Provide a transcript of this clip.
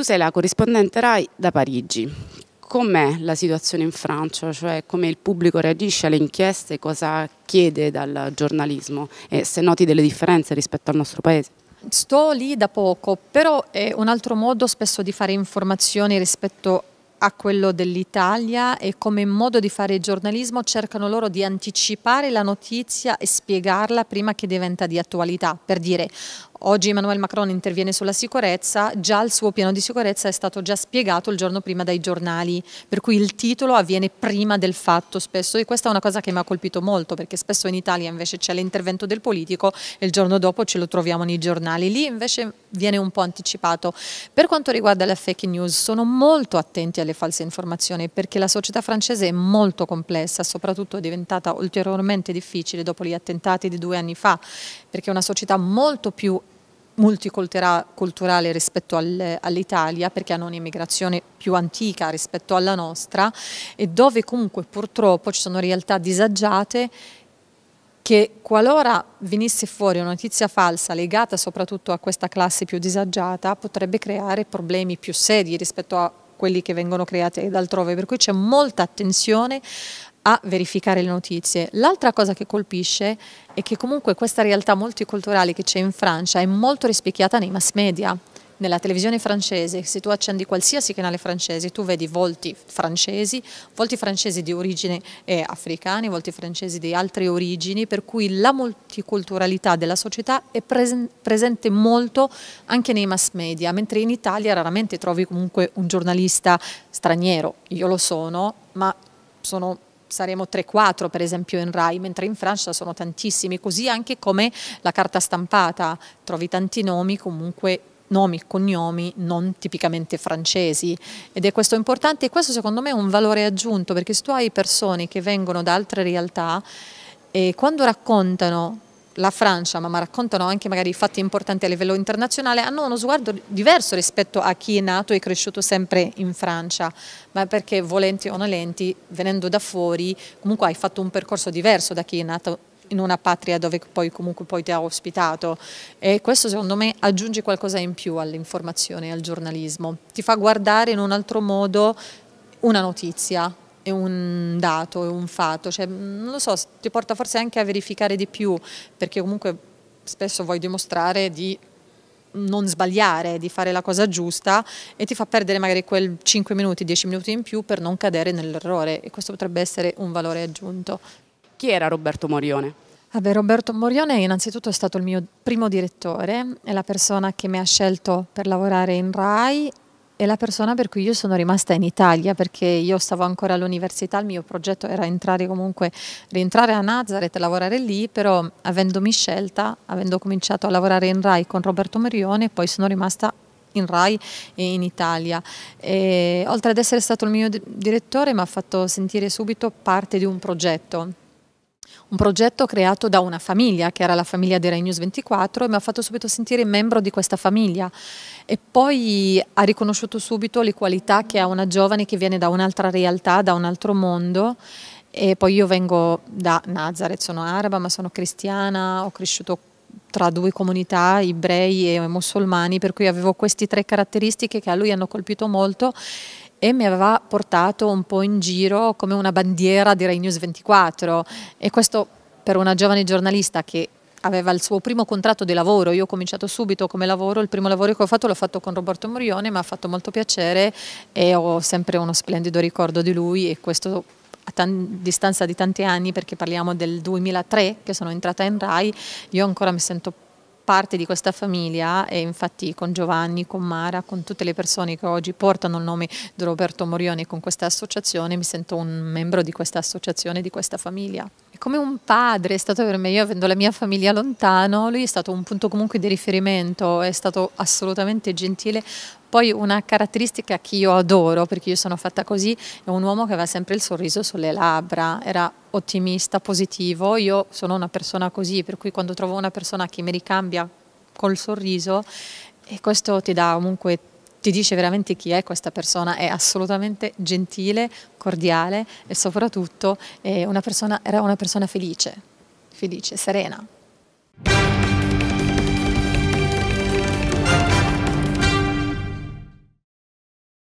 tu sei la corrispondente RAI da Parigi. Com'è la situazione in Francia? Cioè come il pubblico reagisce alle inchieste, cosa chiede dal giornalismo e se noti delle differenze rispetto al nostro paese? Sto lì da poco, però è un altro modo spesso di fare informazioni rispetto a quello dell'Italia e come modo di fare il giornalismo cercano loro di anticipare la notizia e spiegarla prima che diventa di attualità, per dire Oggi Emmanuel Macron interviene sulla sicurezza, già il suo piano di sicurezza è stato già spiegato il giorno prima dai giornali, per cui il titolo avviene prima del fatto spesso e questa è una cosa che mi ha colpito molto perché spesso in Italia invece c'è l'intervento del politico e il giorno dopo ce lo troviamo nei giornali, lì invece viene un po' anticipato. Per quanto riguarda le fake news sono molto attenti alle false informazioni perché la società francese è molto complessa, soprattutto è diventata ulteriormente difficile dopo gli attentati di due anni fa, perché è una società molto più multiculturale rispetto all'Italia perché hanno un'immigrazione più antica rispetto alla nostra e dove comunque purtroppo ci sono realtà disagiate che qualora venisse fuori una notizia falsa legata soprattutto a questa classe più disagiata potrebbe creare problemi più seri rispetto a quelli che vengono creati da altrove, per cui c'è molta attenzione a verificare le notizie. L'altra cosa che colpisce è che comunque questa realtà multiculturale che c'è in Francia è molto rispecchiata nei mass media. Nella televisione francese, se tu accendi qualsiasi canale francese, tu vedi volti francesi, volti francesi di origine eh, africana, volti francesi di altre origini, per cui la multiculturalità della società è presen presente molto anche nei mass media, mentre in Italia raramente trovi comunque un giornalista straniero, io lo sono, ma sono saremo 3-4 per esempio in Rai, mentre in Francia sono tantissimi, così anche come la carta stampata, trovi tanti nomi comunque nomi e cognomi non tipicamente francesi ed è questo importante e questo secondo me è un valore aggiunto perché se tu hai persone che vengono da altre realtà e quando raccontano la Francia, ma, ma raccontano anche magari fatti importanti a livello internazionale, hanno uno sguardo diverso rispetto a chi è nato e cresciuto sempre in Francia, ma perché volenti o nolenti, venendo da fuori, comunque hai fatto un percorso diverso da chi è nato in una patria dove poi comunque poi ti ha ospitato e questo secondo me aggiunge qualcosa in più all'informazione, e al giornalismo, ti fa guardare in un altro modo una notizia, è un dato, è un fatto, cioè, mm, non lo so, ti porta forse anche a verificare di più, perché comunque spesso vuoi dimostrare di non sbagliare, di fare la cosa giusta e ti fa perdere magari quel 5 minuti, 10 minuti in più per non cadere nell'errore e questo potrebbe essere un valore aggiunto. Chi era Roberto Morione? Vabbè, Roberto Morione innanzitutto è stato il mio primo direttore, è la persona che mi ha scelto per lavorare in RAI è la persona per cui io sono rimasta in Italia perché io stavo ancora all'università, il mio progetto era entrare comunque, rientrare a Nazareth e lavorare lì, però avendomi scelta, avendo cominciato a lavorare in RAI con Roberto Merione, poi sono rimasta in RAI e in Italia. E, oltre ad essere stato il mio direttore mi ha fatto sentire subito parte di un progetto un progetto creato da una famiglia, che era la famiglia di Rai News 24, e mi ha fatto subito sentire membro di questa famiglia. E poi ha riconosciuto subito le qualità che ha una giovane che viene da un'altra realtà, da un altro mondo. E poi io vengo da Nazareth, sono araba ma sono cristiana, ho cresciuto tra due comunità, ebrei e musulmani, per cui avevo queste tre caratteristiche che a lui hanno colpito molto e mi aveva portato un po' in giro come una bandiera di Rai News 24 e questo per una giovane giornalista che aveva il suo primo contratto di lavoro, io ho cominciato subito come lavoro, il primo lavoro che ho fatto l'ho fatto con Roberto Morione, mi ha fatto molto piacere e ho sempre uno splendido ricordo di lui e questo a distanza di tanti anni, perché parliamo del 2003 che sono entrata in RAI, io ancora mi sento parte di questa famiglia e infatti con Giovanni, con Mara, con tutte le persone che oggi portano il nome di Roberto Morioni con questa associazione, mi sento un membro di questa associazione, di questa famiglia. È come un padre, è stato per me, io avendo la mia famiglia lontano, lui è stato un punto comunque di riferimento, è stato assolutamente gentile, poi una caratteristica che io adoro, perché io sono fatta così, è un uomo che aveva sempre il sorriso sulle labbra, era ottimista, positivo, io sono una persona così, per cui quando trovo una persona che mi ricambia col sorriso, e questo ti dà comunque ti dice veramente chi è questa persona, è assolutamente gentile, cordiale e soprattutto una persona, era una persona felice, felice, serena.